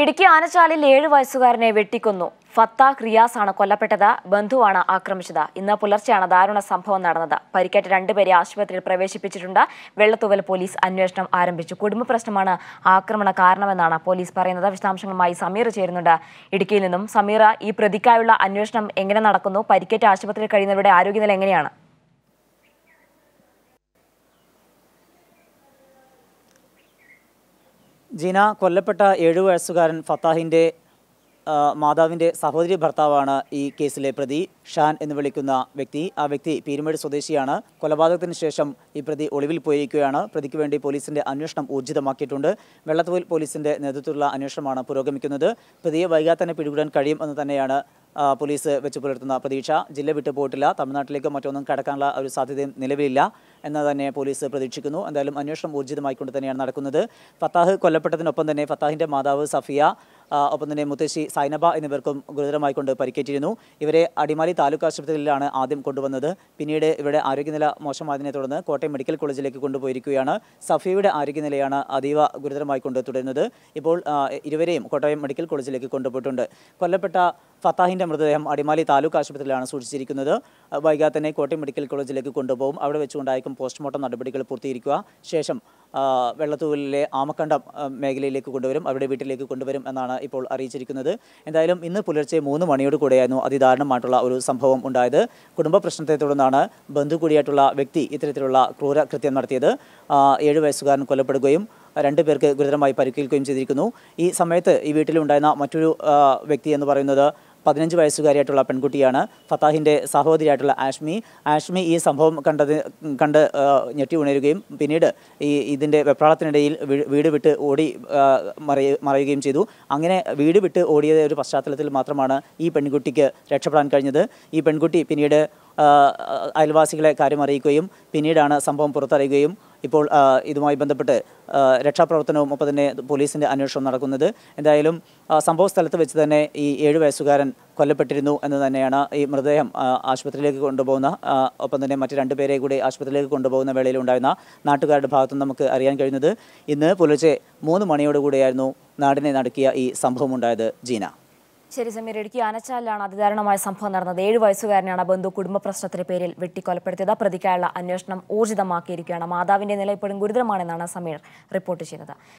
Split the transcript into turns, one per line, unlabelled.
ഇടുക്കി ആനച്ചാലിൽ ഏഴു വയസ്സുകാരനെ വെട്ടിക്കൊന്നു ഫത്താഖ് റിയാസ് ആണ് കൊല്ലപ്പെട്ടത് ബന്ധുവാണ് ആക്രമിച്ചത് ഇന്ന് പുലർച്ചെയാണ് ദാരുണ സംഭവം നടന്നത് പരിക്കേറ്റ രണ്ടുപേരെ ആശുപത്രിയിൽ പ്രവേശിപ്പിച്ചിട്ടുണ്ട് വെള്ളത്തുവൽ പോലീസ് അന്വേഷണം ആരംഭിച്ചു കുടുംബ പ്രശ്നമാണ് ആക്രമണ കാരണമെന്നാണ് പോലീസ് പറയുന്നത് വിശദാംശങ്ങളുമായി സമീർ ചേരുന്നുണ്ട് ഇടുക്കിയിൽ നിന്നും സമീറ ഈ പ്രതിക്കായുള്ള അന്വേഷണം എങ്ങനെ നടക്കുന്നു പരിക്കേറ്റ ആശുപത്രിയിൽ കഴിയുന്നവരുടെ ആരോഗ്യനില എങ്ങനെയാണ്
ജിന കൊല്ലപ്പെട്ട ഏഴു വയസ്സുകാരൻ ഫത്താഹിൻ്റെ മാതാവിൻ്റെ സഹോദരി ഭർത്താവാണ് ഈ കേസിലെ പ്രതി ഷാൻ എന്ന് വിളിക്കുന്ന വ്യക്തി ആ വ്യക്തി പീരുമേട് സ്വദേശിയാണ് കൊലപാതകത്തിന് ശേഷം ഈ പ്രതി ഒളിവിൽ പോയിരിക്കുകയാണ് പ്രതിക്ക് വേണ്ടി പോലീസിൻ്റെ അന്വേഷണം ഊർജിതമാക്കിയിട്ടുണ്ട് വെള്ളത്തോയിൽ പോലീസിൻ്റെ നേതൃത്വത്തിലുള്ള അന്വേഷണമാണ് പുരോഗമിക്കുന്നത് പ്രതിയെ വൈകാതെ തന്നെ പിടികൂടാൻ കഴിയും എന്ന് തന്നെയാണ് പോലീസ് വെച്ച് പുലർത്തുന്ന പ്രതീക്ഷ ജില്ല വിട്ടു പോയിട്ടില്ല തമിഴ്നാട്ടിലേക്ക് മറ്റൊന്നും കടക്കാനുള്ള ഒരു സാധ്യതയും നിലവിലില്ല എന്ന് തന്നെ പോലീസ് പ്രതീക്ഷിക്കുന്നു എന്തായാലും അന്വേഷണം ഊർജിതമായിക്കൊണ്ട് തന്നെയാണ് നടക്കുന്നത് ഫത്താഹ് കൊല്ലപ്പെട്ടതിനൊപ്പം തന്നെ ഫത്താഹിൻ്റെ മാതാവ് സഫിയ ഒപ്പം തന്നെ മുത്തശ്ശി സൈനബ എന്നിവർക്കും ഗുരുതരമായിക്കൊണ്ട് പരിക്കേറ്റിരുന്നു ഇവരെ അടിമാലി താലൂക്ക് ആശുപത്രിയിലാണ് ആദ്യം കൊണ്ടുവന്നത് പിന്നീട് ഇവരുടെ ആരോഗ്യനില മോശമായതിനെ തുടർന്ന് കോട്ടയം മെഡിക്കൽ കോളേജിലേക്ക് കൊണ്ടുപോയിരിക്കുകയാണ് സഫിയയുടെ ആരോഗ്യനിലയാണ് അതീവ ഗുരുതരമായിക്കൊണ്ട് തുടരുന്നത് ഇപ്പോൾ ഇരുവരെയും കോട്ടയം മെഡിക്കൽ കോളേജിലേക്ക് കൊണ്ടുപോയിട്ടുണ്ട് കൊല്ലപ്പെട്ട ഫത്താഹിൻ്റെ മൃതദേഹം അടിമാലി താലൂക്ക് ആശുപത്രിയിലാണ് സൂക്ഷിച്ചിരിക്കുന്നത് വൈകാതെ തന്നെ കോട്ടയം മെഡിക്കൽ കോളേജിലേക്ക് കൊണ്ടുപോകും അവിടെ വെച്ചുകൊണ്ടായിരിക്കും പോസ്റ്റ്മോർട്ടം നടപടികൾ പൂർത്തീകരിക്കുക ശേഷം വെള്ളത്തൂലിലെ ആമക്കണ്ടം മേഖലയിലേക്ക് കൊണ്ടുവരും അവരുടെ വീട്ടിലേക്ക് കൊണ്ടുവരും എന്നാണ് ഇപ്പോൾ അറിയിച്ചിരിക്കുന്നത് എന്തായാലും ഇന്ന് പുലർച്ചെ മൂന്ന് മണിയോട് കൂടെയായിരുന്നു അതിദാരുണമായിട്ടുള്ള ഒരു സംഭവം ഉണ്ടായത് കുടുംബ പ്രശ്നത്തെ തുടർന്നാണ് ബന്ധു കൂടിയായിട്ടുള്ള വ്യക്തി ഇത്തരത്തിലുള്ള ക്രൂര കൃത്യം നടത്തിയത് ഏഴ് വയസ്സുകാരൻ കൊല്ലപ്പെടുകയും രണ്ടു പേർക്ക് ഗുരുതരമായി പരിക്കേൽക്കുകയും ചെയ്തിരിക്കുന്നു ഈ സമയത്ത് ഈ വീട്ടിലുണ്ടായിരുന്ന മറ്റൊരു വ്യക്തി എന്ന് പറയുന്നത് പതിനഞ്ച് വയസ്സുകാരിയായിട്ടുള്ള പെൺകുട്ടിയാണ് ഫത്താഹിൻ്റെ സഹോദരിയായിട്ടുള്ള ആഷ്മി ആഷ്മി ഈ സംഭവം കണ്ടത് കണ്ട് ഞെട്ടി ഉണരുകയും പിന്നീട് ഈ ഇതിൻ്റെ വെപ്രാളത്തിനിടയിൽ വീട് വിട്ട് ഓടി മറിയ മറയുകയും ചെയ്തു അങ്ങനെ വീട് വിട്ട് ഓടിയ ഒരു പശ്ചാത്തലത്തിൽ മാത്രമാണ് ഈ പെൺകുട്ടിക്ക് രക്ഷപ്പെടാൻ കഴിഞ്ഞത് ഈ പെൺകുട്ടി പിന്നീട് അയൽവാസികളെ കാര്യം അറിയിക്കുകയും പിന്നീടാണ് സംഭവം പുറത്തറിയുകയും ഇപ്പോൾ ഇതുമായി ബന്ധപ്പെട്ട് രക്ഷാപ്രവർത്തനവും ഒപ്പം തന്നെ പോലീസിൻ്റെ അന്വേഷണം നടക്കുന്നത് എന്തായാലും സംഭവ സ്ഥലത്ത് വെച്ച് തന്നെ ഈ ഏഴ് വയസ്സുകാരൻ കൊല്ലപ്പെട്ടിരുന്നു എന്ന് തന്നെയാണ് ഈ മൃതദേഹം ആശുപത്രിയിലേക്ക് കൊണ്ടുപോകുന്ന ഒപ്പം തന്നെ മറ്റ് രണ്ട് പേരെ കൂടി ആശുപത്രിയിലേക്ക് കൊണ്ടുപോകുന്ന വേളയിൽ ഉണ്ടായിരുന്ന നാട്ടുകാരുടെ ഭാഗത്തുനിന്ന് നമുക്ക് അറിയാൻ കഴിയുന്നത് ഇന്ന് പുലർച്ചെ മൂന്ന് മണിയോടുകൂടിയായിരുന്നു നാടിനെ നടക്കിയ ഈ സംഭവം ഉണ്ടായത് ജീന
ശരി സമീർ ഇടുക്കി ആനച്ചാലിലാണ് അതിദാരുണമായ സംഭവം നടന്നത് ഏഴ് വയസ്സുകാരനാണ് ബന്ധു കുടുംബ പ്രശ്നത്തിന്റെ പേരിൽ വെട്ടിക്കൊലപ്പെടുത്തിയത് പ്രതിക്കായുള്ള അന്വേഷണം ഊർജിതമാക്കിയിരിക്കുകയാണ് മാതാവിന്റെ നില ഇപ്പോഴും ഗുരുതരമാണെന്നാണ് സമീർ റിപ്പോർട്ട് ചെയ്യുന്നത്